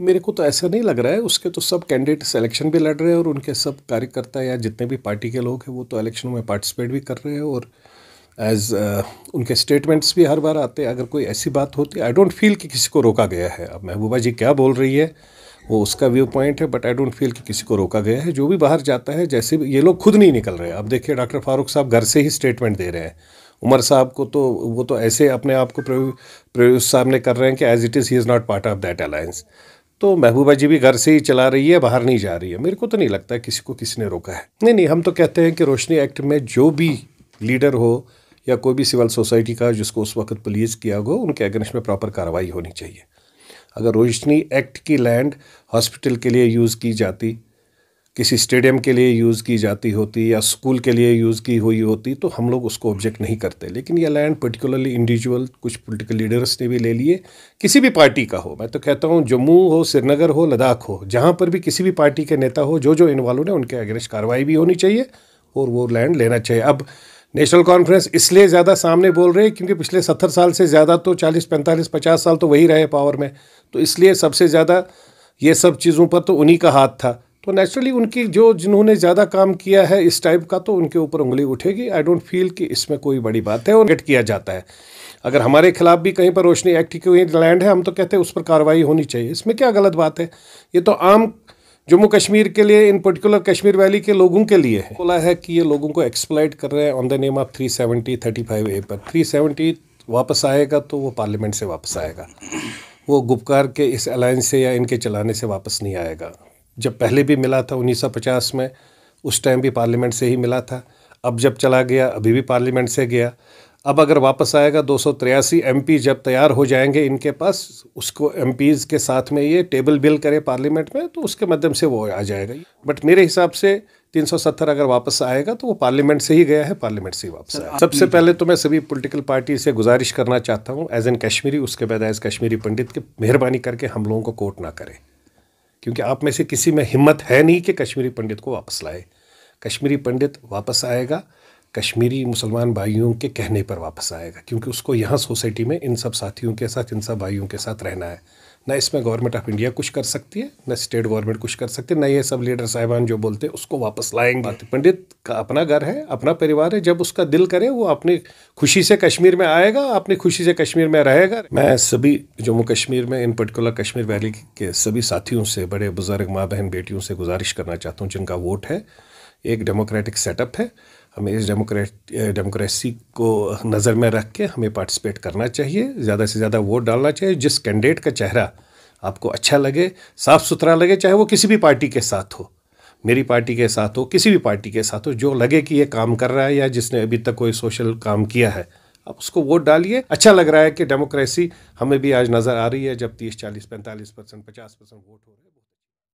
मेरे को तो ऐसा नहीं लग रहा है उसके तो सब कैंडिडेट सिलेक्शन भी लड़ रहे हैं और उनके सब कार्यकर्ता या जितने भी पार्टी के लोग हैं वो तो इलेक्शनों में पार्टिसिपेट भी कर रहे हैं और एज uh, उनके स्टेटमेंट्स भी हर बार आते हैं अगर कोई ऐसी बात होती आई डोंट फील कि किसी को रोका गया है अब महबूबा जी क्या बोल रही है वो उसका व्यू पॉइंट है बट आई डोंट फील कि किसी को रोका गया है जो भी बाहर जाता है जैसे भी ये लोग खुद नहीं निकल रहे अब देखिए डॉक्टर फारूक साहब घर से ही स्टेटमेंट दे रहे हैं उमर साहब को तो वो तो ऐसे अपने आप को प्रयोग साहब ने कर रहे हैं कि as it is he is not part of that alliance तो महबूबा जी भी घर से ही चला रही है बाहर नहीं जा रही है मेरे को तो नहीं लगता किसी को किसी ने रोका है नहीं नहीं हम तो कहते हैं कि रोशनी एक्ट में जो भी लीडर हो या कोई भी सिविल सोसाइटी का जिसको उस वक्त पुलिस किया हो उनके अगेंस्ट में प्रॉपर कार्रवाई होनी चाहिए अगर रोशनी एक्ट की लैंड हॉस्पिटल के लिए यूज़ की जाती किसी स्टेडियम के लिए यूज़ की जाती होती या स्कूल के लिए यूज़ की हुई होती तो हम लोग उसको ऑब्जेक्ट नहीं करते लेकिन ये लैंड पर्टिकुलरली इंडिविजुअल कुछ पोलिटिकल लीडर्स ने भी ले लिए किसी भी पार्टी का हो मैं तो कहता हूँ जम्मू हो श्रीनगर हो लद्दाख हो जहाँ पर भी किसी भी पार्टी के नेता हो जो जो इन्वॉल्व हैं उनके अगेंस्ट कार्रवाई भी होनी चाहिए और वो लैंड लेना चाहिए अब नेशनल कॉन्फ्रेंस इसलिए ज़्यादा सामने बोल रहे हैं क्योंकि पिछले सत्तर साल से ज़्यादा तो चालीस पैंतालीस पचास साल तो वही रहे पावर में तो इसलिए सबसे ज़्यादा ये सब चीज़ों पर तो उन्हीं का हाथ था तो नेचुरली उनकी जो जिन्होंने ज़्यादा काम किया है इस टाइप का तो उनके ऊपर उंगली उठेगी आई डोंट फील कि इसमें कोई बड़ी बात है और गेट किया जाता है अगर हमारे खिलाफ भी कहीं पर रोशनी एक्ट की हुई लैंड है हम तो कहते हैं उस पर कार्रवाई होनी चाहिए इसमें क्या गलत बात है ये तो आम जम्मू कश्मीर के लिए इन पर्टिकुलर कश्मीर वैली के लोगों के लिए है बोला है कि ये लोगों को एक्सप्लाइट कर रहे हैं on the name of three seventy thirty five A पर थ्री सेवेंटी वापस आएगा तो वो पार्लियामेंट से वापस आएगा वो गुपकार के इस अलायंस से या इनके चलाने से वापस नहीं आएगा जब पहले भी मिला था 1950 में उस टाइम भी पार्लियामेंट से ही मिला था अब जब चला गया अभी भी पार्लियामेंट से गया अब अगर वापस आएगा दो सौ जब तैयार हो जाएंगे इनके पास उसको एम के साथ में ये टेबल बिल करे पार्लियामेंट में तो उसके माध्यम से वो आ जाएगा बट मेरे हिसाब से 370 अगर वापस आएगा तो वो पार्लियामेंट से ही गया है पार्लियामेंट से ही वापस आया सबसे पहले तो मैं सभी पॉलिटिकल पार्टी से गुजारिश करना चाहता हूँ एज एन कश्मीरी उसके बाद एज कश्मीरी पंडित की मेहरबानी करके हम लोगों को कोर्ट ना करें क्योंकि आप में से किसी में हिम्मत है नहीं कि कश्मीरी पंडित को वापस लाए कश्मीरी पंडित वापस आएगा कश्मीरी मुसलमान भाइयों के कहने पर वापस आएगा क्योंकि उसको यहाँ सोसाइटी में इन सब साथियों के साथ इन सब भाइयों के साथ रहना है ना इसमें गवर्नमेंट ऑफ इंडिया कुछ कर सकती है ना स्टेट गवर्नमेंट कुछ कर सकती है ना ये सब लीडर साहिबान जो बोलते हैं उसको वापस लाएंगे पंडित का अपना घर है अपना परिवार है जब उसका दिल करे वो अपनी खुशी से कश्मीर में आएगा अपनी खुशी से कश्मीर में रहेगा मैं सभी जम्मू कश्मीर में इन पर्टिकुलर कश्मीर वैली के सभी साथियों से बड़े बुजुर्ग माँ बहन बेटियों से गुजारिश करना चाहता हूँ जिनका वोट है एक डेमोक्रेटिक सेटअप है हमें इस डेमोक्रेट डेमोक्रेसी को नज़र में रख के हमें पार्टिसिपेट करना चाहिए ज़्यादा से ज़्यादा वोट डालना चाहिए जिस कैंडिडेट का चेहरा आपको अच्छा लगे साफ़ सुथरा लगे चाहे वो किसी भी पार्टी के साथ हो मेरी पार्टी के साथ हो किसी भी पार्टी के साथ हो जो लगे कि ये काम कर रहा है या जिसने अभी तक कोई सोशल काम किया है आप उसको वोट डालिए अच्छा लग रहा है कि डेमोक्रेसी हमें भी आज नज़र आ रही है जब तीस चालीस पैंतालीस परसेंट पचास परसेंट वोट हो रहे हैं